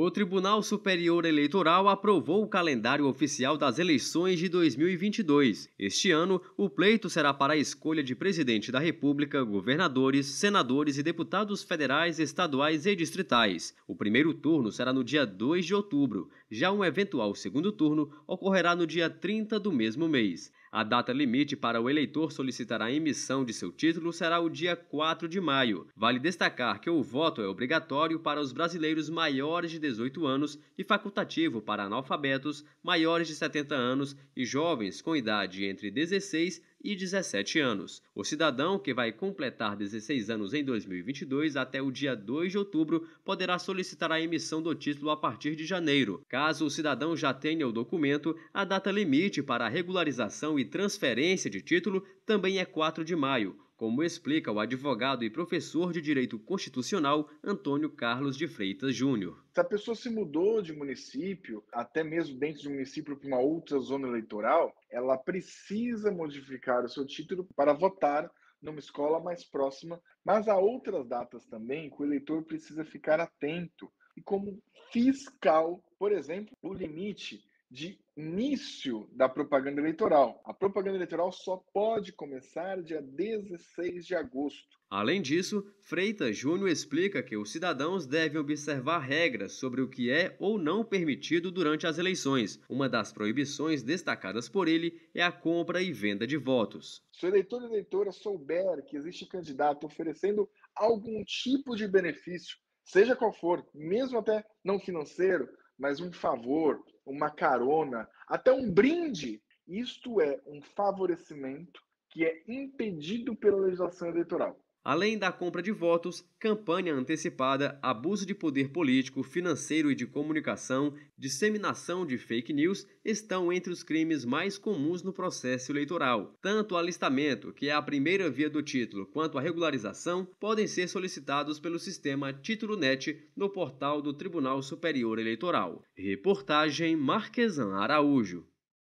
O Tribunal Superior Eleitoral aprovou o calendário oficial das eleições de 2022. Este ano, o pleito será para a escolha de presidente da República, governadores, senadores e deputados federais, estaduais e distritais. O primeiro turno será no dia 2 de outubro. Já um eventual segundo turno ocorrerá no dia 30 do mesmo mês. A data limite para o eleitor solicitar a emissão de seu título será o dia 4 de maio. Vale destacar que o voto é obrigatório para os brasileiros maiores de 18 anos e facultativo para analfabetos maiores de 70 anos e jovens com idade entre 16 e 17 anos. O cidadão, que vai completar 16 anos em 2022 até o dia 2 de outubro, poderá solicitar a emissão do título a partir de janeiro. Caso o cidadão já tenha o documento, a data limite para regularização e transferência de título também é 4 de maio como explica o advogado e professor de direito constitucional Antônio Carlos de Freitas Júnior. Se a pessoa se mudou de município, até mesmo dentro de um município para uma outra zona eleitoral, ela precisa modificar o seu título para votar numa escola mais próxima, mas há outras datas também que o eleitor precisa ficar atento. E como fiscal, por exemplo, o limite de início da propaganda eleitoral. A propaganda eleitoral só pode começar dia 16 de agosto. Além disso, Freitas Júnior explica que os cidadãos devem observar regras sobre o que é ou não permitido durante as eleições. Uma das proibições destacadas por ele é a compra e venda de votos. Se o eleitor e eleitora souber que existe candidato oferecendo algum tipo de benefício, seja qual for, mesmo até não financeiro, mas um favor, uma carona, até um brinde. Isto é um favorecimento que é impedido pela legislação eleitoral além da compra de votos, campanha antecipada, abuso de poder político, financeiro e de comunicação, disseminação de fake news estão entre os crimes mais comuns no processo eleitoral. Tanto o alistamento, que é a primeira via do título, quanto a regularização podem ser solicitados pelo sistema Título Net no portal do Tribunal Superior Eleitoral. Reportagem Marquesan Araújo.